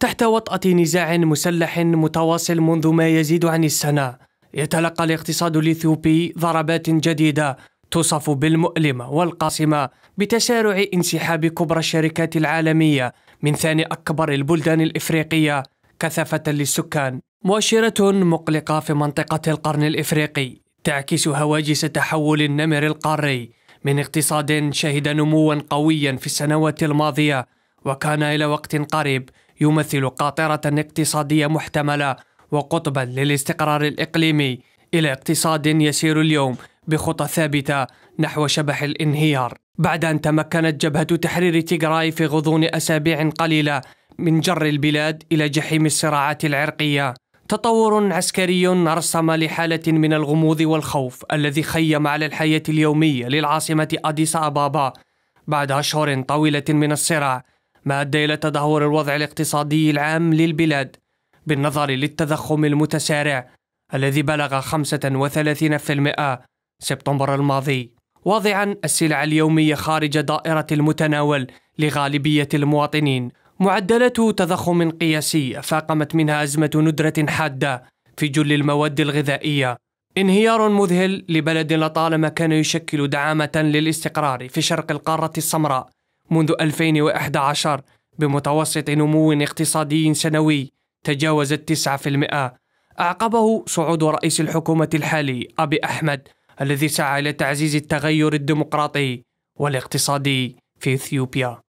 تحت وطأة نزاع مسلح متواصل منذ ما يزيد عن السنة يتلقى الاقتصاد الإثيوبي ضربات جديدة توصف بالمؤلمة والقاسمة بتسارع انسحاب كبرى الشركات العالمية من ثاني أكبر البلدان الإفريقية كثافة للسكان مؤشرة مقلقة في منطقة القرن الإفريقي تعكس هواجس تحول النمر القاري من اقتصاد شهد نموا قويا في السنوات الماضية وكان إلى وقت قريب يمثل قاطرة اقتصادية محتملة وقطبا للاستقرار الإقليمي إلى اقتصاد يسير اليوم بخطى ثابتة نحو شبح الانهيار بعد أن تمكنت جبهة تحرير تيغراي في غضون أسابيع قليلة من جر البلاد إلى جحيم الصراعات العرقية تطور عسكري رسم لحالة من الغموض والخوف الذي خيم على الحياة اليومية للعاصمة أديس أبابا بعد أشهر طويلة من الصراع ما أدى إلى تدهور الوضع الاقتصادي العام للبلاد بالنظر للتضخم المتسارع الذي بلغ 35% سبتمبر الماضي واضعا السلع اليومية خارج دائرة المتناول لغالبية المواطنين معدلات تضخم قياسي فاقمت منها أزمة ندرة حادة في جل المواد الغذائية انهيار مذهل لبلد لطالما كان يشكل دعامة للاستقرار في شرق القارة السمراء منذ 2011 بمتوسط نمو اقتصادي سنوي تجاوز 9% أعقبه صعود رئيس الحكومة الحالي أبي أحمد الذي سعى إلى تعزيز التغير الديمقراطي والاقتصادي في إثيوبيا